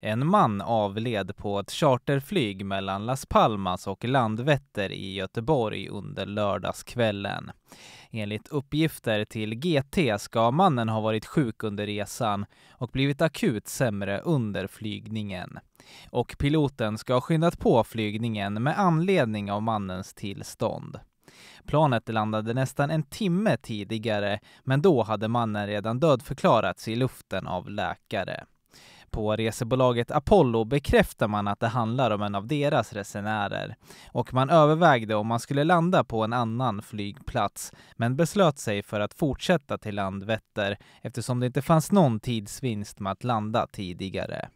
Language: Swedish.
En man avled på ett charterflyg mellan Las Palmas och Landvetter i Göteborg under lördagskvällen. Enligt uppgifter till GT ska mannen ha varit sjuk under resan och blivit akut sämre under flygningen. Och piloten ska ha skyndat på flygningen med anledning av mannens tillstånd. Planet landade nästan en timme tidigare men då hade mannen redan dödförklarats i luften av läkare. På resebolaget Apollo bekräftar man att det handlar om en av deras resenärer och man övervägde om man skulle landa på en annan flygplats men beslöt sig för att fortsätta till Landvetter eftersom det inte fanns någon tidsvinst med att landa tidigare.